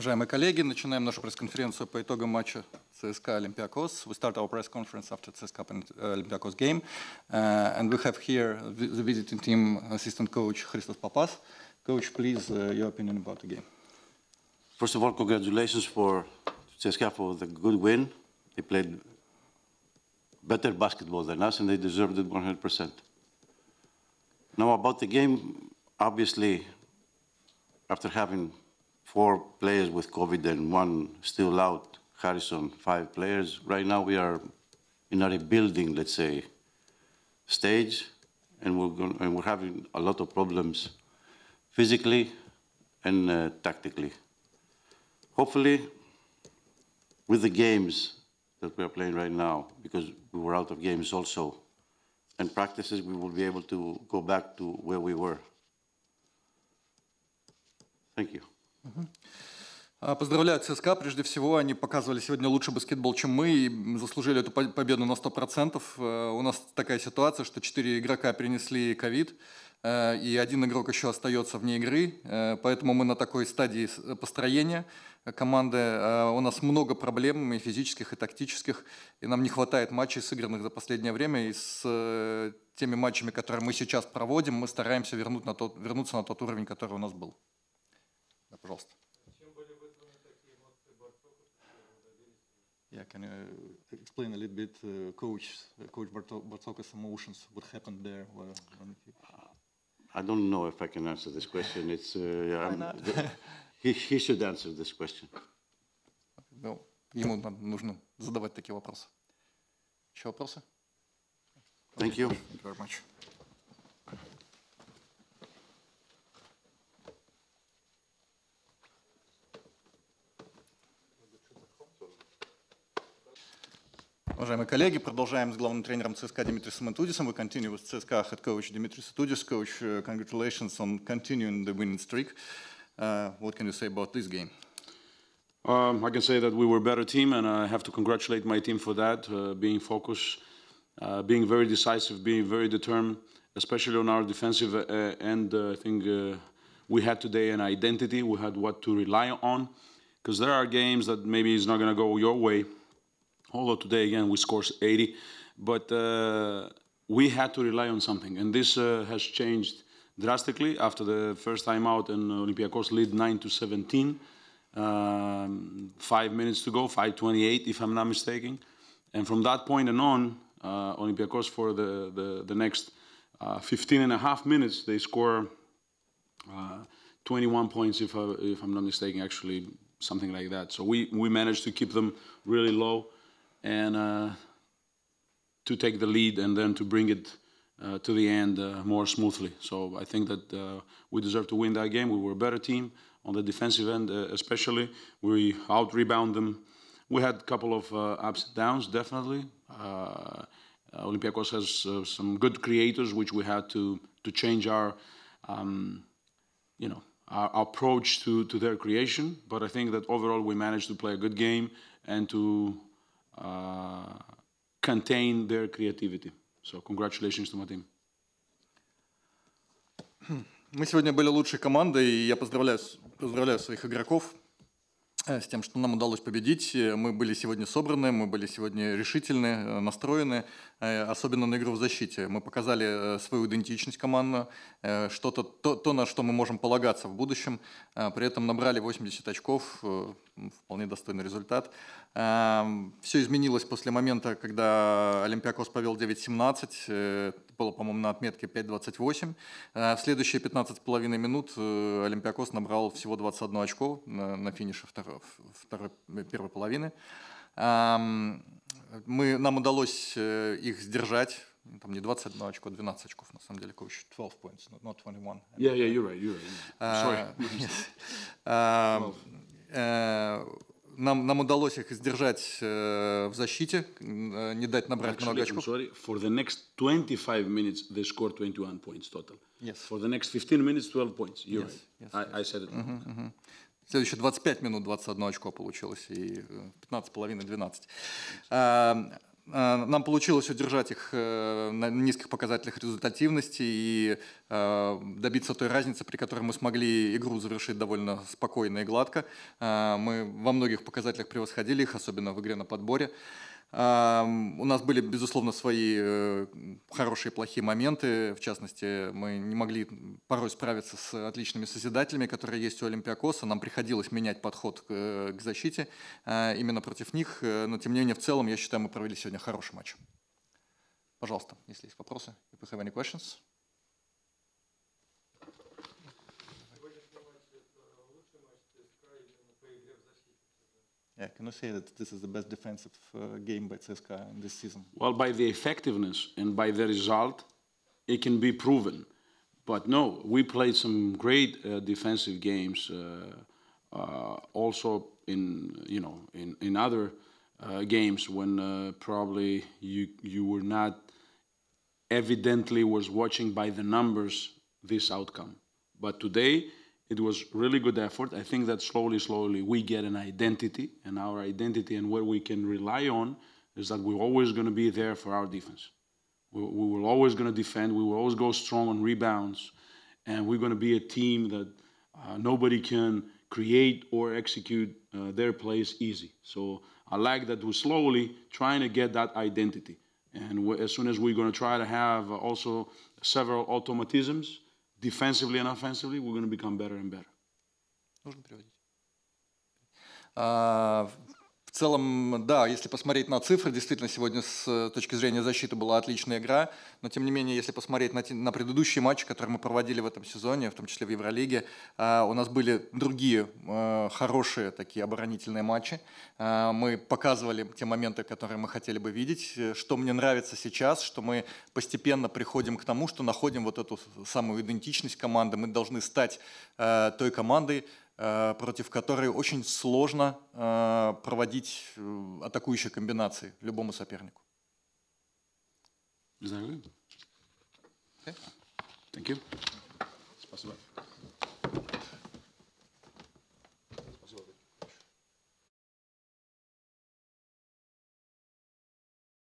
Уважаемые коллеги, начинаем нашу пресс-конференцию по итогам матча ЦСКА We start our press conference after CSKA Olympiacos э, game. Uh, and we have here the visiting team assistant coach Christos Papas. Coach, please, uh, your opinion about the game. First of all, congratulations for CSKA for the good win. They played better basketball than us and they deserved it 100%. Now about the game, obviously, after having four players with COVID and one still out, Harrison, five players. Right now we are in a rebuilding, let's say, stage, and we're, going, and we're having a lot of problems physically and uh, tactically. Hopefully, with the games that we are playing right now, because we were out of games also, and practices, we will be able to go back to where we were. Thank you. А, Поздравляю ЦСКА. Прежде всего, они показывали сегодня лучше баскетбол, чем мы, и заслужили эту победу на 100%. Э, у нас такая ситуация, что 4 игрока принесли ковид, э, и один игрок еще остается вне игры, э, поэтому мы на такой стадии построения команды. А, у нас много проблем и физических, и тактических, и нам не хватает матчей, сыгранных за последнее время, и с теми матчами, которые мы сейчас проводим, мы стараемся вернуть на тот, вернуться на тот уровень, который у нас был. Пожалуйста. Yeah, can you explain a little bit, uh, Coach, uh, Coach Bartokas' emotions, what happened there? When he... I don't know if I can answer this question. It's uh, the, he, he should answer this question. No, ему нужно задавать такие вопросы. Еще вопросы? Thank you. Thank you very much. Уважаемые коллеги, продолжаем с главным тренером ЦСКА Димитрисом Атудисом. We continue with ЦСКА head coach Dimitris Atudis. Coach, uh, congratulations on continuing the winning streak. Uh, what can you say about this game? Um, I can say that we were a better team, and I have to congratulate my team for that, uh, being focused, uh, being very decisive, being very determined, especially on our defensive uh, end. Uh, I think we had today an identity, we had what to rely on, because there are games that maybe is not going to go your way, although today again we scored 80, but uh, we had to rely on something, and this uh, has changed drastically after the first time out, and Olympiacos lead 9 to 17, um, five minutes to go, 5:28 if I'm not mistaken, and from that point and on, uh, Olympiacos for the the, the next uh, 15 and a half minutes they score. Uh, 21 points, if, I, uh, if I'm not mistaken, actually, something like that. So we, we managed to keep them really low and uh, to take the lead and then to bring it uh, to the end uh, more smoothly. So I think that uh, we deserve to win that game. We were a better team on the defensive end, uh, especially. We out rebound them. We had a couple of uh, ups and downs, definitely. Olympiacos has some good creators, which we had to to change our, um, you know, our approach to to their creation. But I think that overall we managed to play a good game and to uh, contain their creativity. So congratulations to my team. Мы сегодня были лучшей командой, и я поздравляю, поздравляю своих игроков э, с тем, что нам удалось победить. Мы были сегодня собраны, мы были сегодня решительны, э, настроены, э, особенно на игру в защите. Мы показали свою идентичность команды, что-то, то, то, на что мы можем полагаться в будущем. При этом набрали 80 очков, вполне достойный результат. Эм, Все изменилось после момента, когда Олимпиакос повел 9-17, э, было, по-моему, на отметке 5-28. Э, в следующие 15,5 минут э, Олимпиакос набрал всего 21 очко на финише второй, второй, первой половины. Эм, мы, нам удалось их сдержать там не 21 очко, 12 а очков, на самом деле, coach, 12 points, not 21. Yeah, yeah, you're right, you're right. Sorry. Uh, yes. uh, нам, нам удалось их сдержать э, в защите, э, не дать набрать Actually, много очков. I'm sorry, for the next 25 minutes they scored 21 points total. Yes. For the next 15 minutes 12 points. You're yes, right. Yes, I, yes. I said it wrong. Uh-huh, uh-huh. Следующие 25 минут 21 очко получилось, и 15,5-12. Э, нам получилось удержать их э, на низких показателях результативности и э, добиться той разницы, при которой мы смогли игру завершить довольно спокойно и гладко. Мы во многих показателях превосходили их, особенно в игре на подборе. У нас были, безусловно, свои э, хорошие и плохие моменты. В частности, мы не могли порой справиться с отличными созидателями, которые есть у Олимпиакоса. Нам приходилось менять подход к э, защите э, именно против них. Но, тем не менее, в целом, я считаю, мы провели сегодня хороший матч. Пожалуйста, если есть вопросы. If you have any questions. Yeah, can you say that this is the best defensive uh, game by CSKA in this season? Well, by the effectiveness and by the result, it can be proven. But no, we played some great uh, defensive games. Uh, uh also, in you know, in in other uh, games when uh, probably you you were not evidently was watching by the numbers this outcome. But today it was really good effort. I think that slowly, slowly we get an identity, and our identity and what we can rely on is that we're always going to be there for our defense. We, we were always going to defend. We will always go strong on rebounds, and we're going to be a team that uh, nobody can create or execute uh, their plays easy. So I like that we're slowly trying to get that identity. And as soon as we're going to try to have uh, also several automatisms defensively and offensively, we're going to become better and better. Нужно переводить. В целом, да, если посмотреть на цифры, действительно сегодня с э, точки зрения защиты была отличная игра, но тем не менее, если посмотреть на, на предыдущие матчи, которые мы проводили в этом сезоне, в том числе в Евролиге, э, у нас были другие э, хорошие такие оборонительные матчи. Э, мы показывали те моменты, которые мы хотели бы видеть. Э, что мне нравится сейчас, что мы постепенно приходим к тому, что находим вот эту самую идентичность команды. Мы должны стать э, той командой, Э, против которой очень сложно э, проводить э, атакующие комбинации любому сопернику. Thank you.